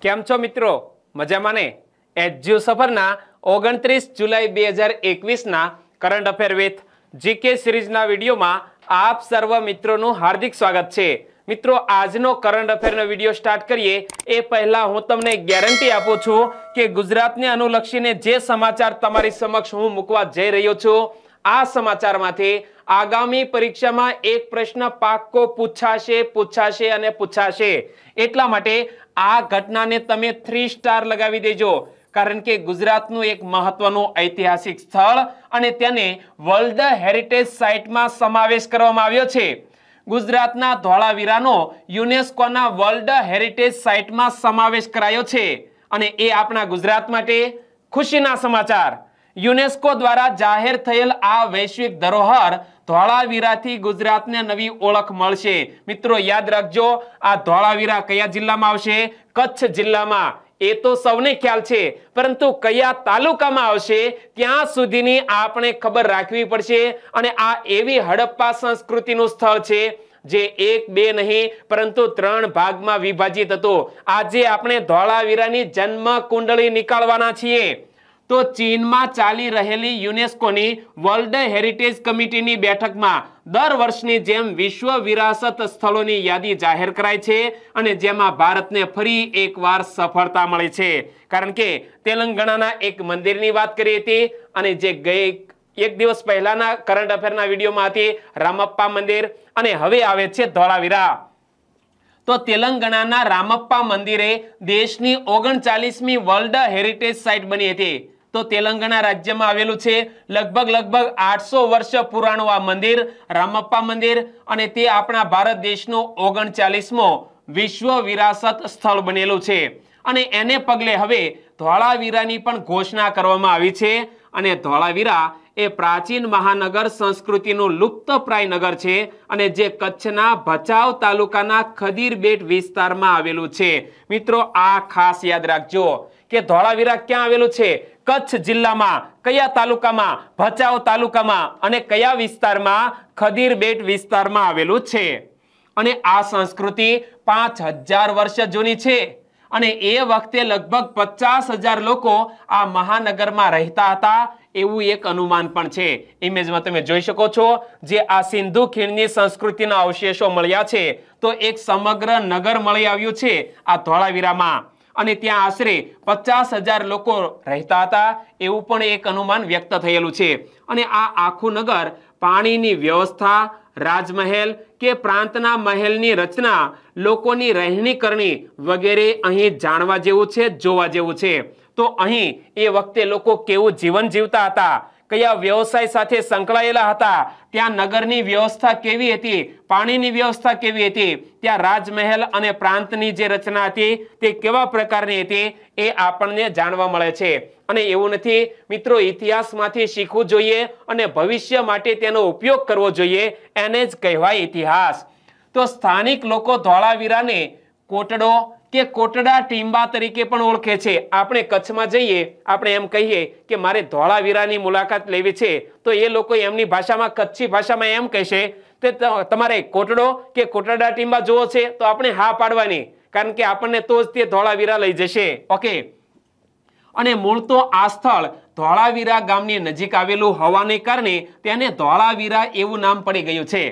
કેમ છો મિત્રો મજામાં ને એચજીયુ સફરના ઓગણત્રીસ જુલાઈ બે હજાર એકવીસના કરંટ અફેર વિથ જીકે સિરીઝના વિડીયોમાં આપ સર્વ મિત્રોનું હાર્દિક સ્વાગત છે મિત્રો આજનો કરંટ અફેરનો વિડીયો સ્ટાર્ટ કરીએ એ પહેલાં હું તમને ગેરંટી આપું છું કે ગુજરાતને અનુલક્ષીને જે સમાચાર તમારી સમક્ષ હું મૂકવા જઈ રહ્યો છું આ સમાચારમાંથી આગામી પરીક્ષામાં એક પ્રશ્ન પાક્કો પૂછાશે પૂછાશે અને પૂછાશે એટલા માટે આ ઘટનાને તમે થ્રી સ્ટાર લગાવી દેજો કારણ કે ગુજરાતનું એક મહત્વનું ઐતિહાસિક સ્થળ અને તેને વર્લ્ડ હેરિટેજ સાઇટમાં સમાવેશ કરવામાં આવ્યો છે ગુજરાતના ધોળાવીરાનો યુનેસ્કોના વર્લ્ડ હેરિટેજ સાઇટમાં સમાવેશ કરાયો છે અને એ આપણા ગુજરાત માટે ખુશીના સમાચાર યુનેસ્કો દ્વારા જાહેર થયેલ આ વૈશ્વિક ધરોહર ધોળાવીરાથી ગુજરાતને નવી ઓળખ મળશે મિત્રો યાદ રાખજો આ ધોળાવીરા કયા જિલ્લામાં આવશે કચ્છ જિલ્લામાં એ તો સૌને ખ્યાલ છે પરંતુ કયા તાલુકામાં આવશે ત્યાં સુધીની આપણે ખબર રાખવી પડશે અને આ એવી હડપ્પા સંસ્કૃતિનું સ્થળ છે જે એક બે નહીં પરંતુ ત્રણ ભાગમાં વિભાજિત હતું આજે આપણે ધોળાવીરાની જન્મ કુંડળી નીકાળવાના છીએ તો ચીનમાં ચાલી રહેલી યુનેસ્કોની વર્લ્ડ હેરિટેજ કમિટીની બેઠકમાં દર વર્ષની જેમ વિશ્વ વિરાસત સ્થળોની યાદી જાહેર કરાય છે અને જેમાં ભારતને ફરી એકવાર સફળતા મળી છે કારણ કે તેલંગાણાના એક મંદિરની વાત કરી હતી અને જે ગઈ એક દિવસ પહેલાના કરંટ અફેરના વિડીયોમાં હતી રામપ્પા મંદિર અને હવે આવે છે ધોળાવીરા તો તેલંગાણાના રામપ્પા મંદિરે દેશની ઓગણચાલીસમી વર્લ્ડ હેરિટેજ સાઇટ બની હતી તો તેલંગાણા રાજ્યમાં આવેલું છે લગભગ લગભગ આઠસો વર્ષ પુરાણું આ મંદિર રામપ્પા મંદિર અને તે આપણા ભારત દેશનું ઓગણચાલીસમો વિશ્વ વિરાસત સ્થળ બનેલું છે અને એને પગલે હવે ધોળાવીરાની પણ ઘોષણા કરવામાં આવી છે અને ધોળાવીરા એ પ્રાચીન મહાનગર સંસ્કૃતિનું લુપ્તપ્રાય નગર છે અને જે કચ્છના ભચાઉ તાલુકાના ખદીરબેટ વિસ્તારમાં આવેલું છે મિત્રો આ ખાસ યાદ રાખજો કે ધોળાવીરા ક્યાં આવેલું છે કચ્છ જિલ્લામાં કયા તાલુકામાં ભચાઉ તાલુકામાં અને કયા વિસ્તારમાં ખદીર બેટ વિસ્તારમાં આવેલું છે અને આ સંસ્કૃતિ પાંચ હજાર વર્ષ જૂની છે અને એ વખતે લગભગ પચાસ હજાર લોકો આ મહાનગરમાં રહેતા હતા એવું એક અનુમાન પણ છે ઇમેજમાં તમે જોઈ શકો છો જે આ સિંધુ ખીણની સંસ્કૃતિના અવશેષો મળ્યા છે તો એક સમગ્ર નગર મળી આવ્યું છે આ ધોળાવીરામાં અને ત્યાં આશરે પચાસ હજાર લોકો રહેતા હતા એવું પણ એક અનુમાન વ્યક્ત થયેલું છે અને આ આખું નગર પાણીની વ્યવસ્થા રાજમહેલ કે પ્રાંતના મહેલની રચના લોકોની રહેણી કરણી વગેરે અહીં જાણવા જેવું છે જોવા જેવું છે તો અહીં એ વખતે લોકો કેવું જીવન જીવતા હતા કયા વ્યવસાય સાથે સંકળાયેલા હતા ત્યાં નગરની વ્યવસ્થા કેવી હતી પાણીની વ્યવસ્થા કેવી હતી ત્યાં રાજમહેલ અને પ્રાંતની જે રચના હતી તે કેવા પ્રકારની હતી એ આપણને જાણવા મળે છે અને એવું નથી મિત્રો ઇતિહાસમાંથી શીખવું જોઈએ અને ભવિષ્ય માટે તેનો ઉપયોગ કરવો જોઈએ એને જ કહેવાય ઇતિહાસ તો સ્થાનિક લોકો ધોળાવીરાને કોટડો કે કોટડા ટીંબા તરીકે પણ ઓળખે છે આપણે કચ્છમાં જઈએ આપણે એમ કહીએ કે મારે ધોળાવીરાની મુલાકાત લેવી છે તો એ લોકો એમની ભાષામાં કચ્છી ભાષામાં એમ કહેશે કે તમારે કોટડો કે કોટડા ટીંબા જુઓ છે તો આપણે હા પાડવાની કારણ કે આપણને તો જ તે ધોળાવીરા લઈ જશે ઓકે અને મૂળ તો આ સ્થળ ધોળાવીરા ગામની નજીક આવેલું હોવાને કારણે તેને ધોળાવીરા એવું નામ પડી ગયું છે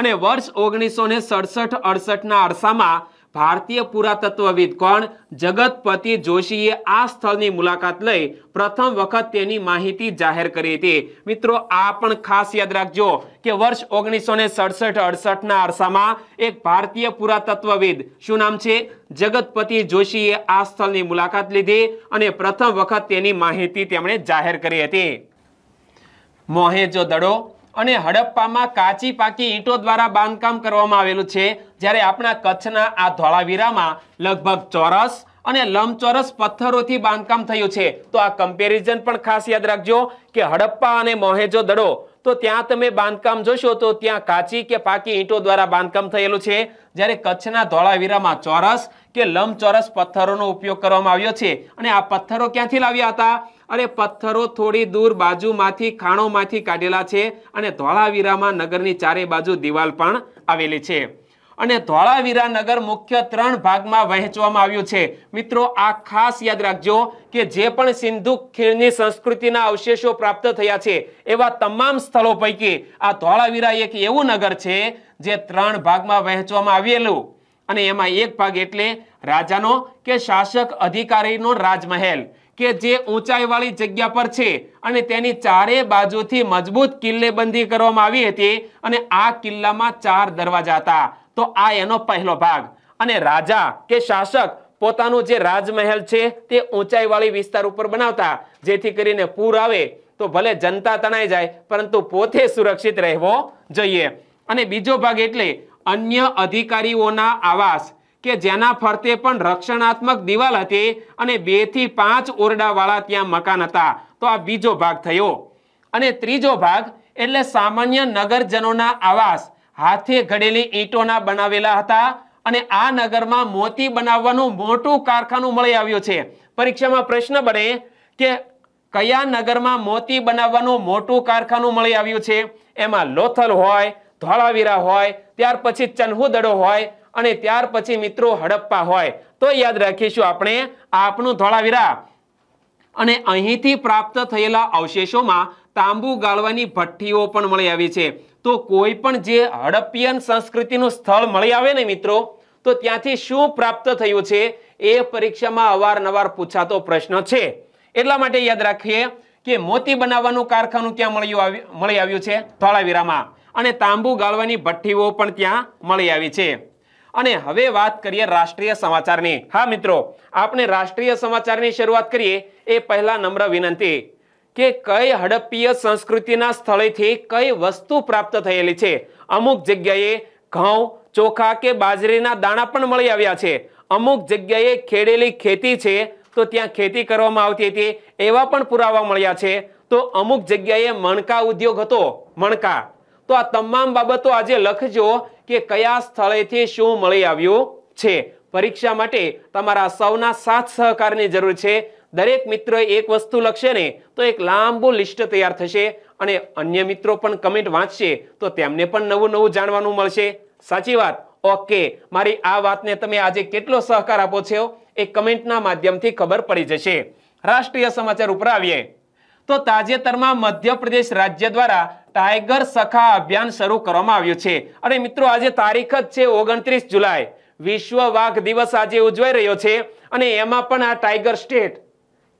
અને વર્ષ ઓગણીસો ને સડસઠ અડસઠના અરસામાં ભારતીય પુરાતત્વવિદ કોણ જગતપતિ જોશીએ આ સ્થળની મુલાકાત લઈ પ્રથમ વખત તેની માહિતી જાહેર કરી હતી મિત્રો આ પણ ખાસ યાદ રાખજો કે વર્ષ ઓગણીસો ને સડસઠ અડસઠના અરસામાં એક ભારતીય પુરાતત્વવિદ શું નામ છે જગતપતિ જોશીએ આ સ્થળની મુલાકાત લીધી અને પ્રથમ વખત તેની માહિતી તેમણે જાહેર કરી હતી મોહેજો દડો અને હડપ્પામાં કાચી પાકી ઈંટો દ્વારા બાંધકામ કરવામાં આવેલું છે જ્યારે આપણા કચ્છના આ ધોળાવીરામાં લગભગ ચોરસ અને લંબચોરસ પથ્થરોથી બાંધકામ થયું છે તો આ કમ્પેરિઝન પણ ખાસ યાદ રાખજો કે હડપ્પા અને મોહેજો દડો તો ત્યાં તમે બાંધકામ જોશો તો ત્યાં કાચી કે પાકી ઈંટો દ્વારા બાંધકામ થયેલું છે જ્યારે કચ્છના ધોળાવીરામાં ચોરસ કે લંબચોરસ પથ્થરોનો ઉપયોગ કરવામાં આવ્યો છે અને આ પથ્થરો ક્યાંથી લાવ્યા હતા અરે પથ્થરો થોડી દૂર બાજુમાંથી ખાણોમાંથી કાઢેલા છે અને ધોળાવીરામાં નગરની ચારે બાજુ દિવાલ પણ આવેલી છે અને ધોળાવીરા નગર મુખ્ય ત્રણ ભાગમાં વહેંચવામાં આવ્યું છે મિત્રો આ ખાસ યાદ રાખજો કે જે પણ સિંધુ ખીણની સંસ્કૃતિના અવશેષો પ્રાપ્ત થયા છે એવા તમામ સ્થળો પૈકી આ ધોળાવીરા એક એવું નગર છે જે ત્રણ ભાગમાં વહેંચવામાં આવેલું અને એમાં એક ભાગ એટલે રાજાનો કે શાસક અધિકારીનો રાજમહેલ કે જે ઊંચાઈવાળી જગ્યા પર છે અને તેની ચારે બાજુથી મજબૂત કિલ્લેબંધી કરવામાં આવી હતી અને આ કિલ્લામાં ચાર દરવાજા હતા તો આ એનો પહેલો ભાગ અને રાજા કે શાસક પોતાનું જે રાજમહેલ છે તે ઊંચાઈવાળી વિસ્તાર ઉપર બનાવતા જેથી કરીને પૂર આવે તો ભલે જનતા તણાઈ જાય પરંતુ પોતે સુરક્ષિત રહેવો જોઈએ અને બીજો ભાગ એટલે અન્ય અધિકારીઓના આવાસ કે જેના ફરતે પણ રક્ષણાત્મક દિવાલ હતી અને બેથી પાંચ ઓરડાવાળા ત્યાં મકાન હતા તો આ બીજો ભાગ થયો અને ત્રીજો ભાગ એટલે સામાન્ય નગરજનોના આવાસ હાથે ઘડેલી ઈંટોના બનાવેલા હતા અને આ નગરમાં મોતી બનાવવાનું મોટું કારખાનું મળી આવ્યું છે પરીક્ષામાં પ્રશ્ન બને કે કયા નગરમાં મોતી બનાવવાનું મોટું કારખાનું મળી આવ્યું છે એમાં લોથલ હોય ધોળાવીરા હોય ત્યાર પછી ચન્હુદડો હોય અને ત્યાર પછી મિત્રો હડપ્પા હોય તો યાદ રાખીશું આપણે આપનું ધોળાવીરા અને અહીંથી પ્રાપ્ત થયેલા અવશેષોમાં તાંબુ ગાળવાની ભઠ્ઠીઓ પણ મળી આવી છે તો કોઈ પણ જે હડપ્પિયન સંસ્કૃતિનું સ્થળ મળી આવે ને મિત્રો તો ત્યાંથી શું પ્રાપ્ત થયું છે એ પરીક્ષામાં અવારનવાર પૂછાતો પ્રશ્ન છે એટલા માટે યાદ રાખીએ કે મોતી બનાવવાનું કારખાનું ત્યાં મળ્યું મળી આવ્યું છે ધોળાવીરામાં અને તાંબુ ગાળવાની ભઠ્ઠીઓ પણ ત્યાં મળી આવી છે અને હવે વાત કરીએ રાષ્ટ્રીય સમાચારની હા મિત્રો આપણે રાષ્ટ્રીય સમાચારની શરૂઆત કરીએ એ પહેલા નમ્ર વિનંતી કે કઈ હડપ્પીય સંસ્કૃતિના સ્થળેથી કઈ વસ્તુ પ્રાપ્ત થયેલી છે અમુક જગ્યાએ ઘઉં ચોખા કે બાજરીના દાણા પણ મળી આવ્યા છે અમુક જગ્યાએ ખેડેલી ખેતી છે તો ત્યાં ખેતી કરવામાં આવતી હતી એવા પણ પુરાવા મળ્યા છે તો અમુક જગ્યાએ મણકા ઉદ્યોગ હતો મણકા તો આ તમામ બાબતો આજે લખજો કે કયા સ્થળેથી શું મળી આવ્યું છે પરીક્ષા માટે તમારા સૌના સાથ સહકારની જરૂર છે દરેક મિત્ર એક વસ્તુ લખશે ને તો એક લાંબુ લિસ્ટ તૈયાર થશે અને અન્ય મિત્રો પણ કમેન્ટ વાંચશે તો તેમને પણ નવું નવું જાણવાનું મળશે સાચી વાત ઓકે મારી આ વાતને તમે આજે કેટલો સહકાર આપો છો એ કમેન્ટના માધ્યમથી ખબર પડી જશે રાષ્ટ્રીય સમાચાર ઉપર આવીએ તો તાજેતરમાં મધ્યપ્રદેશ રાજ્ય દ્વારા ટાઈગર સખા અભિયાન શરૂ કરવામાં આવ્યું છે અને મિત્રો આજે તારીખ જ છે ઓગણત્રીસ જુલાઈ વિશ્વ વાઘ દિવસ આજે ઉજવાઈ રહ્યો છે અને એમાં પણ આ ટાઈગર સ્ટેટ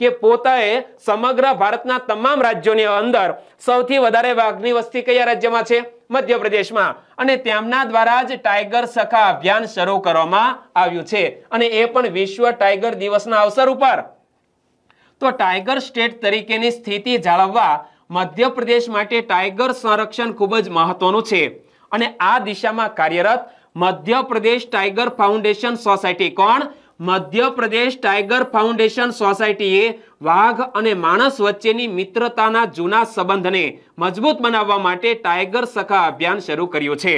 કે પોતાએ સમગ્ર ભારતના તમામ રાજ્યોની અંદર સૌથી વધારે વાઘની વસ્તી કયા રાજ્યમાં છે મધ્યપ્રદેશમાં અને તેમના દ્વારા જ ટાઈગર સખા અભિયાન શરૂ કરવામાં આવ્યું છે અને એ પણ વિશ્વ ટાઈગર દિવસના અવસર ઉપર તો ટાઈગર સ્ટેટ તરીકેની સ્થિતિ જાળવવા મધ્યપ્રદેશ માટે ટાઈગર સંરક્ષણ ખૂબ જ મહત્વનું છે અને આ દિશામાં કાર્યરત મધ્યપ્રદેશ ટાઈગર ફાઉન્ડેશન સોસાયટી કોણ મધ્યપ્રદેશ ટાઈગર ફાઉન્ડેશન સોસાયટીએ વાઘ અને માણસ વચ્ચેની મિત્રતાના જૂના સંબંધને મજબૂત બનાવવા માટે ટાઈગર સખા અભિયાન શરૂ કર્યું છે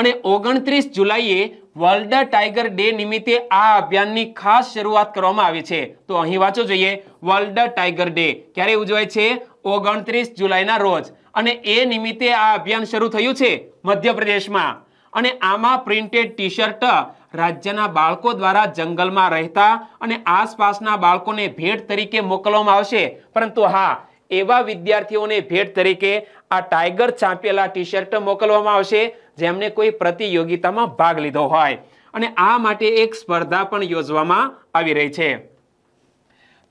અને ઓગણત્રીસ જુલાઈએ વર્લ્ડ ટાઈગર ડે નિમિત્તે આ અભિયાનની ખાસ શરૂઆત કરવામાં આવી છે તો અહીં વાંચો જોઈએ વર્લ્ડ ટાઈગર ડે ક્યારે ઉજવાય છે ઓગણત્રીસ જુલાઈના રોજ અને એ નિમિત્તે આ અભિયાન શરૂ થયું છે મધ્યપ્રદેશમાં અને આમાં પ્રિન્ટેડ ટી શર્ટ રાજ્યના બાળકો દ્વારા જંગલમાં રહેતા અને આસપાસના બાળકોને ભેટ તરીકે મોકલવામાં આવશે પરંતુ હા એવા વિદ્યાર્થીઓને ભેટ તરીકે આ ટાઈગર છાપેલા ટી શર્ટ મોકલવામાં આવશે જેમને કોઈ પ્રતિયોગિતામાં ભાગ લીધો હોય અને આ માટે એક સ્પર્ધા પણ યોજવામાં આવી રહી છે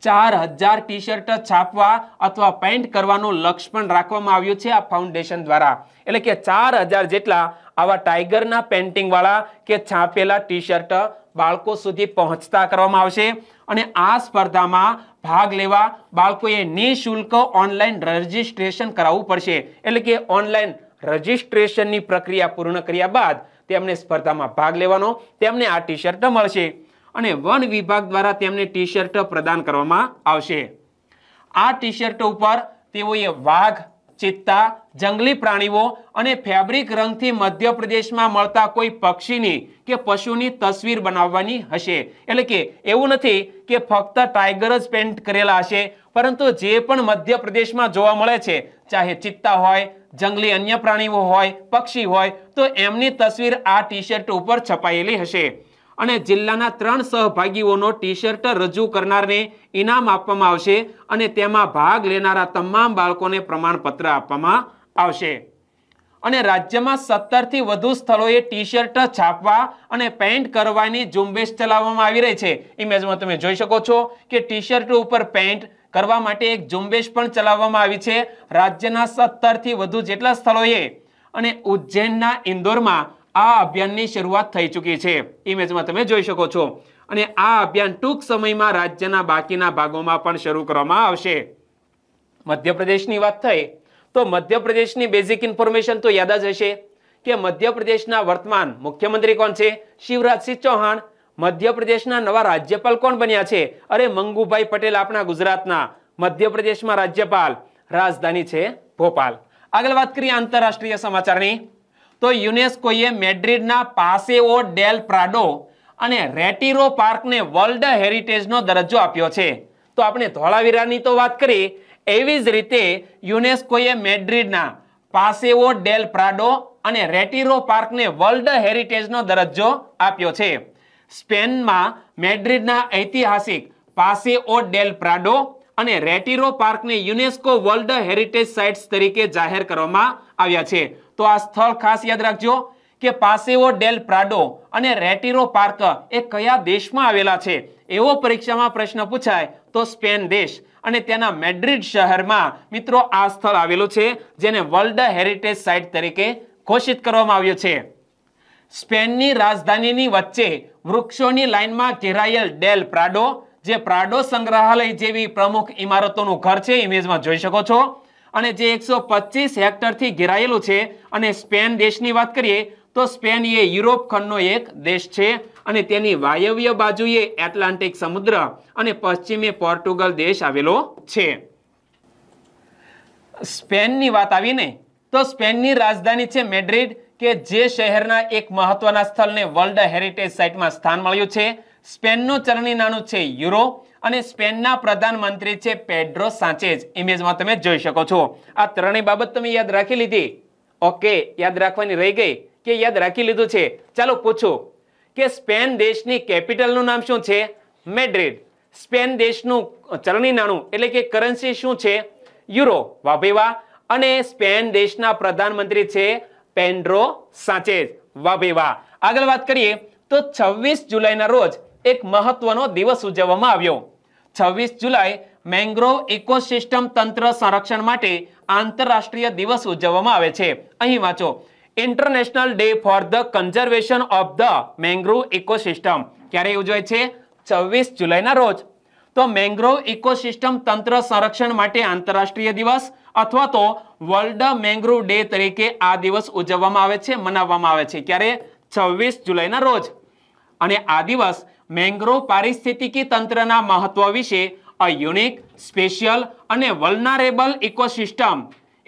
ચાર હજાર ટી શર્ટ છાપવા અથવા પેન્ટ કરવાનો લક્ષ્ય પણ રાખવામાં આવ્યો છે આ ફાઉન્ડેશન દ્વારા એટલે કે ચાર હજાર જેટલા આવા ટાઈગરના પેન્ટિંગવાળા કે છાપેલા ટી શર્ટ બાળકો સુધી પહોંચતા કરવામાં આવશે અને આ સ્પર્ધામાં ભાગ લેવા બાળકોએ નિઃશુલ્ક ઓનલાઈન રજીસ્ટ્રેશન કરાવવું પડશે એટલે કે ઓનલાઈન રજીસ્ટ્રેશનની પ્રક્રિયા પૂર્ણ કર્યા બાદ તેમને સ્પર્ધામાં ભાગ લેવાનો તેમને આ ટી શર્ટ મળશે અને વન વિભાગ દ્વારા તેમને ટી શર્ટ પ્રદાન કરવામાં આવશે આ ટી શર્ટ ઉપર તેઓએ વાઘ ચિત્તા જંગલી પ્રાણીઓ અને ફેબ્રિક રંગથી મધ્યપ્રદેશમાં મળતા કોઈ પક્ષીની કે પશુની તસવીર બનાવવાની હશે એટલે કે એવું નથી કે ફક્ત ટાઈગર જ પેન્ટ કરેલા હશે પરંતુ જે પણ મધ્યપ્રદેશમાં જોવા મળે છે ચાહે ચિત્તા હોય જંગલી અન્ય પ્રાણીઓ હોય પક્ષી હોય તો એમની તસવીર આ ટી શર્ટ ઉપર છપાયેલી હશે અને જિલ્લાના ત્રણ સહભાગીઓનો ટી શર્ટ રજૂ કરનારને ઇનામ આપવામાં આવશે અને તેમાં ભાગ લેનારા તમામ બાળકોને પ્રમાણપત્ર આપવામાં આવશે અને રાજ્યમાં સત્તરથી વધુ સ્થળોએ ટી શર્ટ છાપવા અને પેન્ટ કરવાની ઝુંબેશ ચલાવવામાં આવી રહી છે ઇમેજમાં તમે જોઈ શકો છો કે ટી શર્ટ ઉપર પેન્ટ કરવા માટે એક ઝુંબેશ પણ ચલાવવામાં આવી છે રાજ્યના સત્તરથી વધુ જેટલા સ્થળોએ અને ઉજ્જૈનના ઇન્દોરમાં આ અભિયાનની શરૂઆત થઈ ચૂકી છે ઇમેજમાં તમે જોઈ શકો છો અને આ અભિયાન ટૂંક સમયમાં રાજ્યના બાકીના ભાગોમાં પણ શરૂ કરવામાં આવશે મધ્યપ્રદેશની વાત થઈ તો મધ્યપ્રદેશની બેઝિક ઇન્ફોર્મેશન તો યાદ જ હશે કે મધ્યપ્રદેશના વર્તમાન મુખ્યમંત્રી કોણ છે શિવરાજસિંહ ચૌહાણ મધ્યપ્રદેશના નવા રાજ્યપાલ કોણ બન્યા છે અરે મંગુભાઈ પટેલ આપણા ગુજરાતના મધ્યપ્રદેશમાં રાજ્યપાલ રાજધાની છે ભોપાલ આગળ વાત કરીએ આંતરરાષ્ટ્રીય સમાચારની તો યુનેસ્કોએ મેડ્રિડના પાસેઓ ડેલ પ્રાડો અને રેટિરો પાર્કને વર્લ્ડ હેરિટેજનો દરજ્જો આપ્યો છે તો આપણે ધોળાવીરાની તો વાત કરી એવી જ રીતે યુનેસ્કોએ મેડ્રિડના પાસેઓ ડેલ પ્રાડો અને રેટિરો પાર્કને વર્લ્ડ હેરિટેજનો દરજ્જો આપ્યો છે સ્પેનમાં મેડ્રિડના ઐતિહાસિક પાસેઓ ડેલ પ્રાડો અને રેટિરો પાર્કને યુનેસ્કો વર્લ્ડ હેરિટેજ સાઇટ્સ તરીકે જાહેર કરવામાં આવ્યા છે તો આ સ્થળ ખાસ યાદ રાખજો કે પાસેવો ડેલ પ્રાડો અને રેટિરો પાર્ક એ કયા દેશમાં આવેલા છે એવો પરીક્ષામાં પ્રશ્ન પૂછાય તો સ્પેન દેશ અને તેના મેડ્રિડ શહેરમાં મિત્રો આ સ્થળ આવેલું છે જેને વર્લ્ડ હેરિટેજ સાઇટ તરીકે ઘોષિત કરવામાં આવ્યું છે સ્પેનની રાજધાનીની વચ્ચે વૃક્ષોની લાઇનમાં ઘેરાયેલ ડેલ પ્રાડો જે પ્રાડો સંગ્રહાલય જેવી પ્રમુખ ઇમારતોનું ઘર છે ઇમેજમાં જોઈ શકો છો અને જે એકસો પચીસ હેક્ટરથી ઘેરાયેલું છે અને સ્પેન દેશની વાત કરીએ તો સ્પેન એ યુરોપ ખંડનો એક દેશ છે અને તેની વાયવ્ય બાજુએ એટલાન્ટિક સમુદ્ર અને પશ્ચિમે પોર્ટુગલ દેશ આવેલો છે સ્પેનની વાત આવીને તો સ્પેનની રાજધાની છે મેડ્રિડ કે જે શહેરના એક મહત્વના સ્થળને વર્લ્ડ હેરિટેજ સાઇટમાં સ્થાન મળ્યું છે સ્પેનનું ચરણી નાણું છે યુરો અને સ્પેનના પ્રધાનમંત્રી છે પેડ્રો સાંચેજ ઇમેજમાં તમે જોઈ શકો છો આ ત્રણેય બાબત તમે યાદ રાખી લીધી ઓકે યાદ રાખવાની રહી ગઈ કે યાદ રાખી લીધું છે ચાલો પૂછો કે સ્પેન દેશની કેપિટલનું નામ શું છે મેડ્રિડ સ્પેન દેશનું ચલણી નાણું એટલે કે કરન્સી શું છે યુરો વાભેવા અને સ્પેન દેશના પ્રધાનમંત્રી છે પેન્ડ્રો સાચેજ વાભેવા આગળ વાત કરીએ તો છવ્વીસ જુલાઈના રોજ એક મહત્વનો દિવસ ઉજવવામાં આવ્યો છવ્વીસ જુલાઈ મેંગ્રોવ ઇકોસિસ્ટમ તંત્ર સંરક્ષણ માટે આંતરરાષ્ટ્રીય દિવસ ઉજવવામાં આવે છે અહીં વાંચો international day for the conservation of the mangrove ecosystem ક્યારે ઉજવાય છે છવ્વીસ જુલાઈના રોજ તો મેંગ્રોવ ઇકોસિસ્ટમ તંત્ર સંરક્ષણ માટે આંતરરાષ્ટ્રીય દિવસ અથવા તો વર્લ્ડ મેંગ્રોવ ડે તરીકે આ દિવસ ઉજવવામાં આવે છે મનાવવામાં આવે છે ક્યારે છવ્વીસ જુલાઈના રોજ અને આ દિવસ મેંગ્રોવ પારિસ્થિતિકી તંત્રના મહત્વ વિશે અ યુનિક સ્પેશિયલ અને વલનારેબલ ઇકોસિસ્ટમ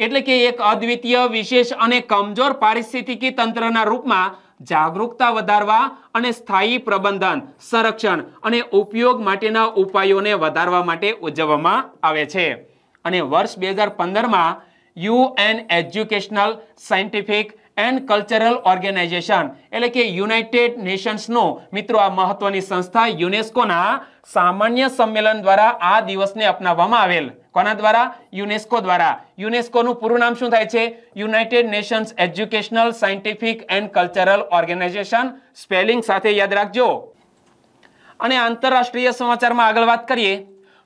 એટલે કે એક અદ્વિતીય વિશેષ અને કમજોર પારિસ્થિતિકી તંત્રના રૂપમાં જાગૃતતા વધારવા અને સ્થાયી પ્રબંધન સંરક્ષણ અને ઉપયોગ માટેના ઉપાયોને વધારવા માટે ઉજવવામાં આવે છે અને વર્ષ બે હજાર પંદરમાં U N educational scientific and cultural organisation એટલે કે યુનાઇટેડ નેશન્સનો મિત્રો આ મહત્વની સંસ્થા યુનેસ્કોના સામાન્ય સંમેલન દ્વારા આ દિવસને અપનાવવામાં આવેલ કોના દ્વારા યુનેસ્કો દ્વારા યુનેસ્કોનું પૂરું નામ શું થાય છે United Nations educational scientific and cultural organisation spelling સાથે યાદ રાખજો અને આંતરરાષ્ટ્રીય સમાચારમાં આગળ વાત કરીએ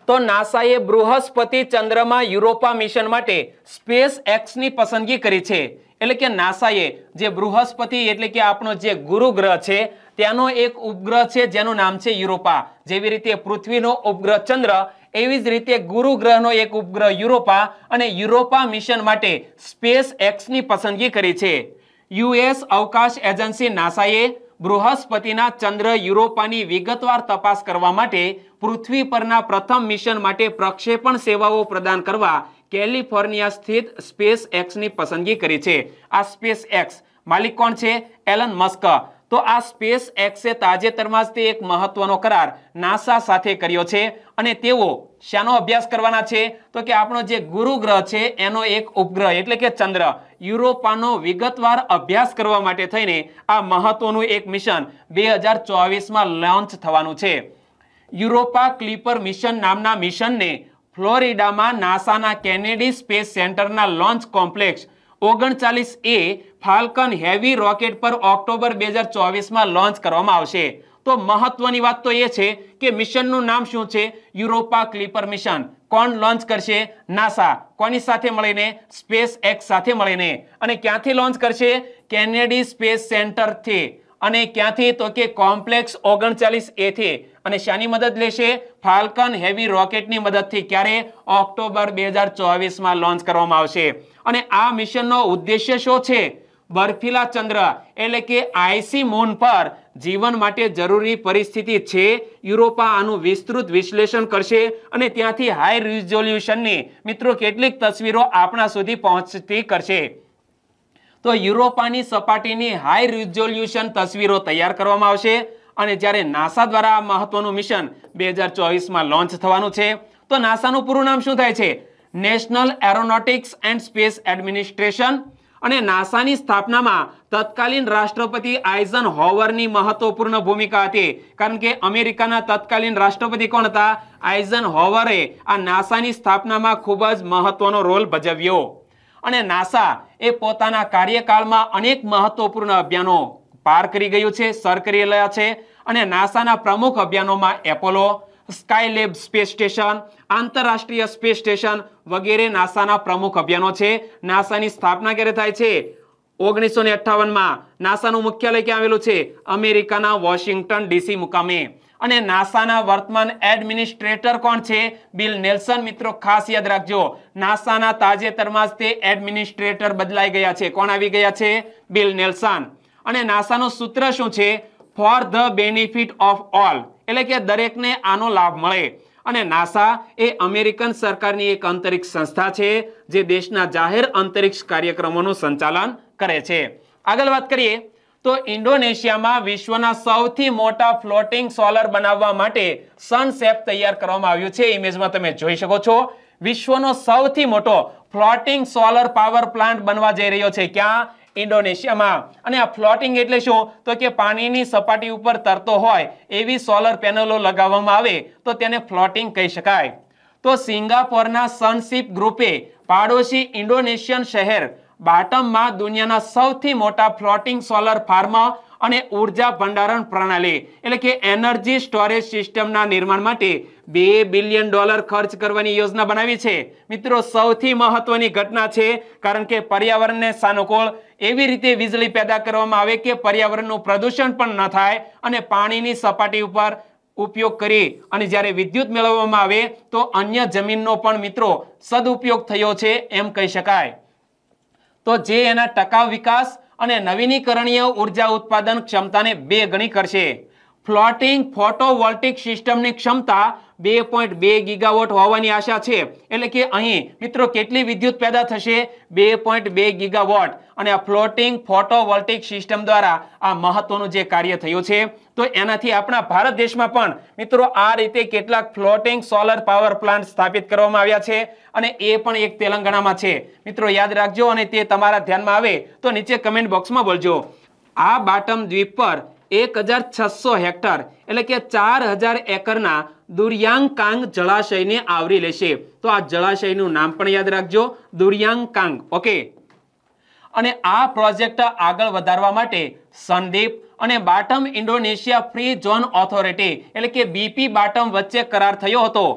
તો નાસાએ બૃહસ્પતિ ચંદ્રમાં યુરોપા મિશન માટે સ્પેસ એક્સની પસંદગી કરી છે એટલે કે નાસાએ જે બૃહસ્પતિ એટલે કે આપણો જે ગુરુ ગ્રહ છે ત્યાંનો એક ઉપગ્રહ છે જેનું નામ છે યુરોપા જેવી રીતે પૃથ્વીનો ઉપગ્રહ ચંદ્ર એવી જ રીતે ગુરુ ગ્રહનો એક ઉપગ્રહ યુરોપા અને યુરોપા મિશન માટે સ્પેસ એક્સની પસંદગી કરી છે યુએસ અવકાશ એજન્સી નાસાએ બૃહસ્પતિના ચંદ્ર યુરોપાની વિગતવાર તપાસ કરવા માટે પૃથ્વી પરના પ્રથમ મિશન માટે પ્રક્ષેપણ સેવાઓ પ્રદાન કરવા કેલિફોર્નિયા સ્થિત સ્પેસ એક્સની પસંદગી કરી છે આ સ્પેસ એક્સ માલિક કોણ છે એલન મસ્ક તો આ સ્પેસ એક્સે તાજેતરમાં જ તે એક મહત્વનો કરાર નાસા સાથે કર્યો છે અને તેઓ શાનો અભ્યાસ કરવાના છે તો કે આપણો જે ગુરુ ગ્રહ છે એનો એક ઉપગ્રહ એટલે કે ચંદ્ર યુરોપાનો વિગતવાર અભ્યાસ કરવા માટે થઈને આ મહત્વનું એક મિશન બે હજાર ચોવીસમાં લોન્ચ થવાનું છે યુરોપા ક્લિપર મિશન નામના મિશનને ફ્લોરિડામાં નાસાના કેનેડી સ્પેસ સેન્ટરના લોન્ચ કોમ્પ્લેક્ષ ઓગણચાલીસ એ ફાલ્કન હેવી રોકેટ પર ઓક્ટોબર બે હજાર ચોવીસમાં લોન્ચ કરવામાં આવશે તો મહત્વની વાત તો એ છે કે મિશનનું નામ શું છે યુરોપા ક્લિપર મિશન કોણ લોન્ચ કરશે નાસા કોની સાથે મળીને સ્પેસ એક્સ સાથે મળીને અને ક્યાંથી લોન્ચ કરશે કેનેડી સ્પેસ સેન્ટરથી અને ક્યાંથી તો કે કોમ્પ્લેક્સ ઓગણચાલીસ એથી અને શાની મદદ લેશે ફાલ્કન હેવી રોકેટની મદદથી ક્યારે ઓક્ટોબર બે હજાર ચોવીસમાં લોન્ચ કરવામાં આવશે અને આ મિશનનો ઉદ્દેશ્ય શું છે બર્ફીલા ચંદ્ર એટલે કે આઈસી મૂન પર જીવન માટે જરૂરી પરિસ્થિતિ છે યુરોપા આનું વિસ્તૃત વિશ્લેષણ કરશે અને ત્યાંથી હાઈ રિઝોલ્યુશનની મિત્રો કેટલીક તસવીરો આપણા સુધી પહોંચતી કરશે તો યુરોપાની સપાટીની હાઈ રિઝોલ્યુશન તસવીરો તૈયાર કરવામાં આવશે અને જ્યારે નાસા દ્વારા આ મહત્વનું મિશન બે હજાર ચોવીસમાં લોન્ચ થવાનું છે તો નાસાનું પૂરું નામ શું થાય છે national aeronautics and space administration અને નાસાની સ્થાપનામાં તત્કાલીન રાષ્ટ્રપતિ આઇઝન હોવરની મહત્વપૂર્ણ ભૂમિકા હતી કારણ કે અમેરિકાના તત્કાલીન રાષ્ટ્રપતિ કોણ હતા આઇઝન હોવરે આ નાસાની સ્થાપનામાં ખૂબ જ મહત્વનો રોલ ભજવ્યો અને નાસા એ પોતાના કાર્યકાળમાં અનેક મહત્વપૂર્ણ અભિયાનો પાર કરી ગયું છે સર કરી રહ્યા છે અને નાસાના પ્રમુખ અભિયાનોમાં એપોલો સ્કાયલેબ સ્પેસ સ્ટેશન આંતરરાષ્ટ્રીય સ્પેસ સ્ટેશન વગેરે નાસાના પ્રમુખ અભિયાનો છે નાસાની સ્થાપના ક્યારે થાય છે ઓગણીસો ને અઠ્ઠાવનમાં નાસાનું મુખ્યાલય ક્યાં આવેલું છે અમેરિકાના વોશિંગ્ટન ડીસી મુકામે અને નાસાના વર્તમાન એડમિનિસ્ટ્રેટર કોણ છે બિલ નેલ્સન મિત્રો ખાસ યાદ રાખજો નાસાના તાજેતરમાં જ તે એડમિનિસ્ટ્રેટર બદલાઈ ગયા છે કોણ આવી ગયા છે બિલ નેલ્સન અને નાસાનું સૂત્ર શું છે for the benefit of all એટલે કે દરેકને આનો લાભ મળે અને નાસા એ અમેરિકન સરકારની એક અંતરિક્ષ સંસ્થા છે જે દેશના જાહેર અંતરિક્ષ કાર્યક્રમોનું સંચાલન કરે છે આગળ વાત કરીએ તો ઇન્ડોનેશિયામાં વિશ્વના સૌથી મોટા ફ્લોટિંગ સોલર બનાવવા માટે સનસેપ તૈયાર કરવામાં આવ્યું છે ઇમેજમાં તમે જોઈ શકો છો વિશ્વનો સૌથી મોટો ફ્લોટિંગ સોલર પાવર પ્લાન્ટ બનવા જઈ રહ્યો છે ક્યાં ઇન્ડોનેશિયામાં અને આ ફ્લોટિંગ એટલે શું તો કે પાણીની સપાટી ઉપર તરતો હોય એવી સોલર પેનલો લગાવવામાં આવે તો તેને ફ્લોટિંગ કહી શકાય તો સિંગાપોરના સનશીપ ગ્રુપે પાડોશી ઇન્ડોનેશિયન શહેર બાટમમાં દુનિયાના સૌથી મોટા ફ્લોટિંગ સોલર ફાર્મ અને ઉર્જા ભંડારણ પ્રણાલી એટલે કે એનર્જી સ્ટોરેજ સિસ્ટમના નિર્માણ માટે બે બિલિયન ડોલર ખર્ચ કરવાની યોજના બનાવી છે મિત્રો સૌથી મહત્વની ઘટના છે કારણ કે પર્યાવરણને સાનુકૂળ એવી રીતે વીજળી પેદા કરવામાં આવે કે પર્યાવરણનું પ્રદૂષણ પણ ન થાય અને પાણીની સપાટી ઉપર ઉપયોગ કરી અને જ્યારે વિદ્યુત મેળવવામાં આવે તો અન્ય જમીનનો પણ મિત્રો સદુપયોગ થયો છે એમ કહી શકાય તો જે એના ટકાઉ વિકાસ અને નવીનીકરણીય ઉર્જા ઉત્પાદન ક્ષમતાને બે ગણી કરશે ફ્લોટિંગ ફોટોવોલ્ટિક સિસ્ટમની ક્ષમતા બે પોઈન્ટ બે ગીગાવોટ હોવાની આશા છે એટલે કે અહીં મિત્રો કેટલી વિદ્યુત પેદા થશે બે પોઈન્ટ બે ગીગાવોટ અને આ ફ્લોટિંગ ફોટોવોલ્ટિક સિસ્ટમ દ્વારા આ મહત્વનું જે કાર્ય થયું છે તો એનાથી આપણા ભારત દેશમાં પણ મિત્રો આ રીતે કેટલાક ફ્લોટિંગ સોલર પાવર પ્લાન્ટ સ્થાપિત કરવામાં આવ્યા છે અને એ પણ એક તેલંગાણામાં છે મિત્રો યાદ રાખજો અને તે તમારા ધ્યાનમાં આવે તો નીચે કમેન્ટ બોક્સમાં બોલજો આ બાટમ દ્વીપ પર એક હજાર છસો હેક્ટર એટલે કે ચાર હજાર એકરના દુર્યાંકાંગ જળાશયને આવરી લેશે તો આ જળાશયનું નામ પણ યાદ રાખજો દુર્યાંકાંગ ઓકે અને આ પ્રોજેક્ટ આગળ વધારવા માટે સંદીપ અને Batam Indonesia free zone authority એટલે કે બીપી બાટમ વચ્ચે કરાર થયો હતો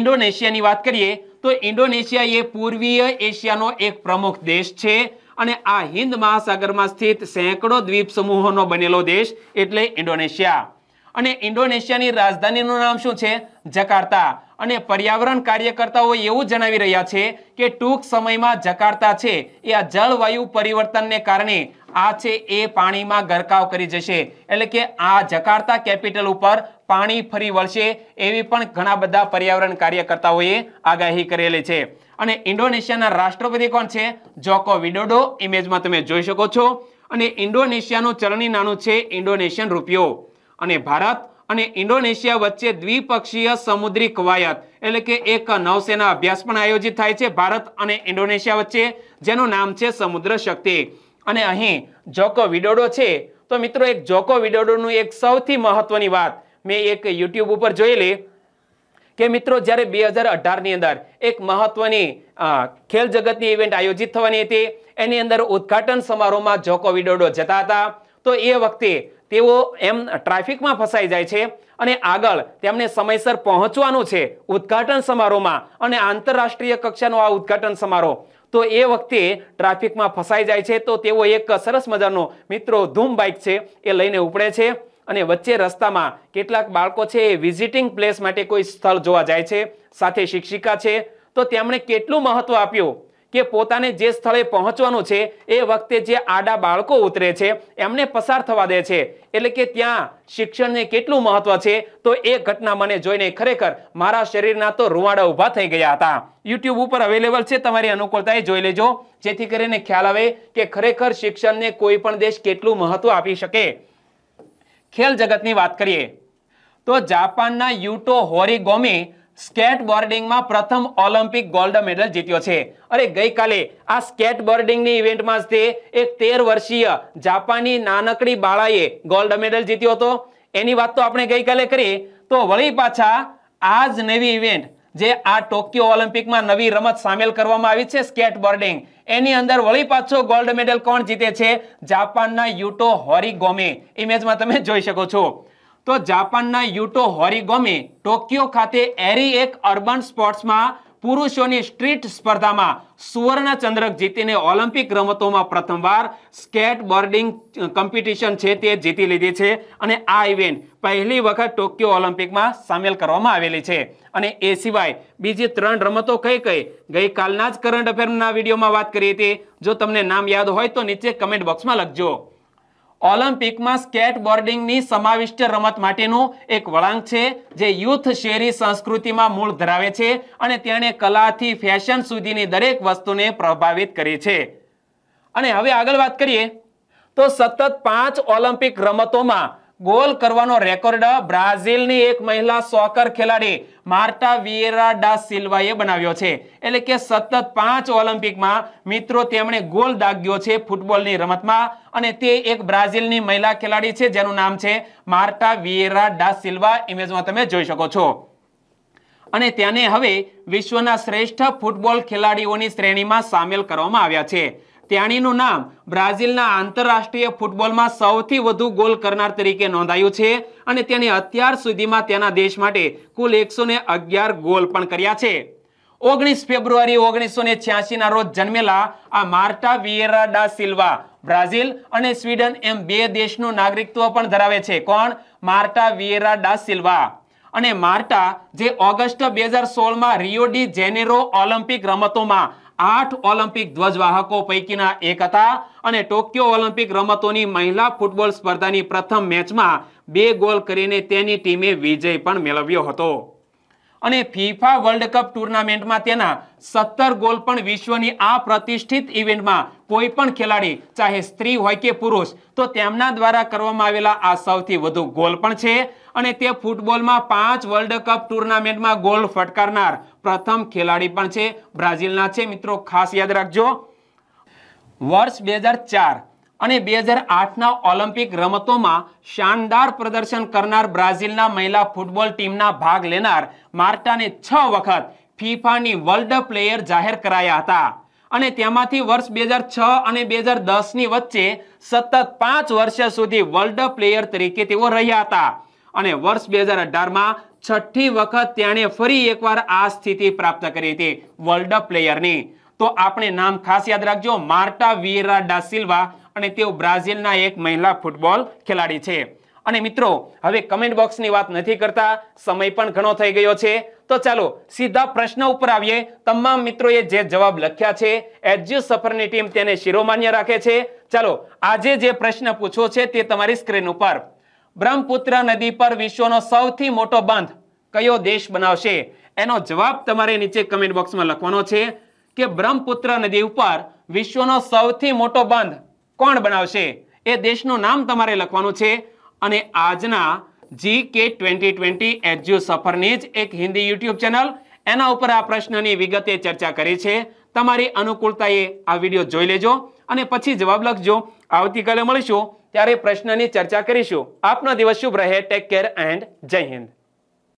ઇન્ડોનેશિયાની વાત કરીએ તો ઇન્ડોનેશિયા એ પૂર્વીય એશિયાનો એક પ્રમુખ દેશ છે અને આ હિન્દ મહાસાગરમાં સ્થિત સેંકડો દ્વીપ સમૂહોનો બનેલો દેશ એટલે ઇન્ડોનેશિયા અને ઇન્ડોનેશિયાની રાજધાનીનું નામ શું છે જકાર્તા અને પર્યાવરણ કાર્યકર્તાઓ એવું જણાવી રહ્યા છે કે ટૂંક સમયમાં જકાર્તા છે એ આ જળવાયુ પરિવર્તનને કારણે આ છે એ પાણીમાં ગરકાવ કરી જશે એટલે કે આ જકાર્તા કેપિટલ ઉપર પાણી ફરી વળશે એવી પણ ઘણા બધા પર્યાવરણ કાર્યકર્તાઓએ આગાહી કરેલી છે અને ઇન્ડોનેશિયાના રાષ્ટ્રપતિ કોણ છે જોકો વિડોડો ઇમેજમાં તમે જોઈ શકો છો અને ઇન્ડોનેશિયાનું ચલણી નાણું છે ઇન્ડોનેશિયન રૂપિયો અને ભારત અને ઇન્ડોનેશિયા વચ્ચે દ્વિપક્ષીય સમુદ્રી કવાયત એટલે કે એક નૌસેના અભ્યાસ પણ આયોજિત થાય છે ભારત અને ઇન્ડોનેશિયા વચ્ચે જેનું નામ છે સમુદ્ર શક્તિ અને અહીં જોકો વિડોડો છે તો મિત્રો એક જોકો વિડોડોનું એક સૌથી મહત્વની વાત મેં એક યુટ્યુબ ઉપર જોયેલી કે મિત્રો જ્યારે બે હજાર અઢારની અંદર એક મહત્વની ખેલ જગતની ઇવેન્ટ આયોજિત થવાની હતી એની અંદર ઉદઘાટન સમારોહમાં જોકો વિડોડો જતા હતા તો એ વખતે તેઓ એમ ટ્રાફિકમાં ફસાઈ જાય છે અને આગળ તેમને સમયસર પહોંચવાનું છે ઉદ્ઘાટન સમારોહમાં અને આંતરરાષ્ટ્રીય કક્ષાનો આ ઉદ્ઘાટન સમારોહ તો એ વખતે ટ્રાફિકમાં ફસાઈ જાય છે તો તેઓ એક સરસ મજાનો મિત્રો ધૂમ બાઇક છે એ લઈને ઉપડે છે અને વચ્ચે રસ્તામાં કેટલાક બાળકો છે એ વિઝિટિંગ પ્લેસ માટે કોઈ સ્થળ જોવા જાય છે સાથે શિક્ષિકા છે તો તેમણે કેટલું મહત્વ આપ્યું કે પોતાને જે સ્થળે પહોંચવાનું છે એ વખતે જે આડા બાળકો ઉતરે છે એમને પસાર થવા દે છે એટલે કે ત્યાં શિક્ષણને કેટલું મહત્વ છે તો એ ઘટના મને જોઈને ખરેખર મારા શરીરના તો રૂવાડા ઊભા થઈ ગયા હતા યુટ્યુબ ઉપર અવેલેબલ છે તમારી અનુકૂળતાએ જોઈ લેજો જેથી કરીને ખ્યાલ આવે કે ખરેખર શિક્ષણને કોઈ પણ દેશ કેટલું મહત્વ આપી શકે ખેલ જગતની વાત કરીએ તો જાપાનના યુટો હોરીગોમી સ્કેટબોર્ડિંગમાં પ્રથમ ઓલિમ્પિક ગોલ્ડ મેડલ જીત્યો છે અરે ગઈકાલે આ સ્કેટબોર્ડિંગની ઇવેન્ટમાં તે એક તેર વર્ષીય જાપાની નાનકડી બાળાએ ગોલ્ડ મેડલ જીત્યો હતો એની વાત તો આપણે ગઈકાલે કરી તો વળી પાછા આ જ નવી ઇવેન્ટ જે આ ટોક્યો ઓલિમ્પિકમાં નવી રમત સામેલ કરવામાં આવી છે સ્કેટબોર્ડિંગ એની અંદર વળી પાછો ગોલ્ડ મેડલ કોણ જીતે છે જાપાનના યુટો હોરી ગોમે ઇમેજમાં તમે જોઈ શકો છો તો જાપાનના યુટો હોરિગોમે ટોક્યો ખાતે એરી એક અર્બન સ્પોર્ટ્સમાં પુરુષોની સ્ટ્રીટ સ્પર્ધામાં સુવર્ણ ચંદ્રક જીતીને ઓલિમ્પિક રમતોમાં પ્રથમવાર સ્કેટ બોર્ડિંગ કોમ્પિટિશન છે તે જીતી લીધી છે અને આ ઇવેન્ટ પહેલી વખત ટોક્યો ઓલિમ્પિકમાં સામેલ કરવામાં આવેલી છે અને એ સિવાય બીજી ત્રણ રમતો કઈ કઈ ગઈકાલના જ કરંટ અફેરના વિડીયોમાં વાત કરી હતી જો તમને નામ યાદ હોય તો નીચે કમેન્ટ બોક્સમાં લખજો ઓલિમ્પિકમાં સ્કેટ બોર્ડિંગની સમાવિષ્ટ રમત માટેનું એક વળાંક છે જે યુથ શેરી સંસ્કૃતિમાં મૂળ ધરાવે છે અને તેણે કલાથી ફેશન સુધીની દરેક વસ્તુને પ્રભાવિત કરી છે અને હવે આગળ વાત કરીએ તો સતત પાંચ ઓલિમ્પિક રમતોમાં ગોલ કરવાનો રેકોર્ડ બ્રાઝિલની એક મહિલા સોકર ખેલાડી માર્ટા વિયેરા ડા સિલ્વાએ બનાવ્યો છે એટલે કે સતત પાંચ ઓલિમ્પિકમાં મિત્રો તેમણે ગોલ દાગ્યો છે ફૂટબોલની રમતમાં અને તે એક બ્રાઝિલની મહિલા ખેલાડી છે જેનું નામ છે માર્ટા વિયેરા ડા સિલ્વા ઇમેજમાં તમે જોઈ શકો છો અને તેને હવે વિશ્વના શ્રેષ્ઠ ફૂટબોલ ખેલાડીઓની શ્રેણીમાં સામેલ કરવામાં આવ્યા છે તેણીનું નામ બ્રાઝિલના આંતરરાષ્ટ્રીય ફૂટબોલમાં સૌથી વધુ ગોલ કરનાર તરીકે નોંધાયું છે અને તેણે અત્યાર સુધીમાં તેના દેશ માટે કુલ એકસો ગોલ પણ કર્યા છે ઓગણીસ ફેબ્રુઆરી ઓગણીસો ને છ્યાસીના રોજ જન્મેલા આ Marta Vieira da Silva Brazil અને સ્વીડન એમ બે દેશનું નાગરિકત્વ પણ ધરાવે છે કોણ માર્ટા વિયેરા ડા સિલ્વા અને માર્ટા જે ઓગસ્ટ બે હજાર સોળમાં રિયો ડી જેનેરો ઓલિમ્પિક રમતોમાં આઠ ઓલિમ્પિક ધ્વજવાહકો પૈકીના એક હતા અને ટોક્યો ઓલિમ્પિક રમતોની મહિલા ફૂટબોલ સ્પર્ધાની પ્રથમ મેચમાં બે ગોલ કરીને તેની ટીમે વિજય પણ મેળવ્યો હતો અને ફિફા વર્લ્ડ કપ ટુર્નામેન્ટમાં તેના સત્તર ગોલ પણ વિશ્વની આ પ્રતિષ્ઠિત ઇવેન્ટમાં કોઈ પણ ખેલાડી ચાહે સ્ત્રી હોય કે પુરુષ તો તેમના દ્વારા કરવામાં આવેલા આ સૌથી વધુ ગોલ પણ છે અને તે ફૂટબોલમાં પાંચ વર્લ્ડ કપ ટુર્નામેન્ટમાં ગોલ ફટકારનાર પ્રથમ ખેલાડી પણ છે બ્રાઝિલના છે મિત્રો ખાસ યાદ રાખજો વર્ષ બે હજાર ચાર અને બે હજાર આઠના ઓલિમ્પિક રમતોમાં શાનદાર પ્રદર્શન કરનાર બ્રાઝિલના મહિલા ફૂટબોલ ટીમના ભાગ લેનાર માર્ટાને છ વખત ફીફાની વર્લ્ડ પ્લેયર જાહેર કરાયા હતા અને તેમાંથી વર્ષ બે હજાર છ અને બે હજાર દસની વચ્ચે સતત પાંચ વર્ષ સુધી વર્લ્ડ પ્લેયર તરીકે તેઓ રહ્યા હતા અને વર્ષ બે હજાર અઢારમાં છઠ્ઠી વખત તેણે ફરી એકવાર આ સ્થિતિ પ્રાપ્ત કરી હતી વર્લ્ડ પ્લેયરની તો આપણે નામ ખાસ યાદ રાખજો માર્ટા વિયેરા ડા સિલ્વા અને તેઓ બ્રાઝિલના એક મહિલા ફૂટબોલ ખેલાડી છે અને મિત્રો હવે કમેન્ટ બોક્સની વાત નથી કરતા સમય પણ ઘણો થઈ ગયો છે તો ચાલો સીધા પ્રશ્ન ઉપર આવીએ તમામ મિત્રોએ જે જવાબ લખ્યા છે એજ્યુ સફરની ટીમ તેને શિરોમાન્ય રાખે છે ચાલો આજે જે પ્રશ્ન પૂછો છે તે તમારી સ્ક્રીન ઉપર બ્રહ્મપુત્ર નદી પર વિશ્વનો સૌથી મોટો બંધ કયો દેશ બનાવશે એનો જવાબ તમારે નીચે કમેન્ટ બોક્સમાં લખવાનો છે કે બ્રહ્મપુત્ર નદી ઉપર વિશ્વનો સૌથી મોટો બંધ કોણ બનાવશે એ દેશનું નામ તમારે લખવાનું છે અને આજના જી કે ટ્વેન્ટી ટ્વેન્ટી એચયુ સફરની જ એક હિન્દી યુટ્યુબ ચેનલ એના ઉપર આ પ્રશ્નની વિગતે ચર્ચા કરી છે તમારી અનુકૂળતાએ આ વિડીયો જોઈ લેજો અને પછી જવાબ લખજો આવતીકાલે મળીશું ત્યારે પ્રશ્નની ચર્ચા કરીશું આપનો દિવસ શુભ રહે ટેક કેર એન્ડ જય હિન્દ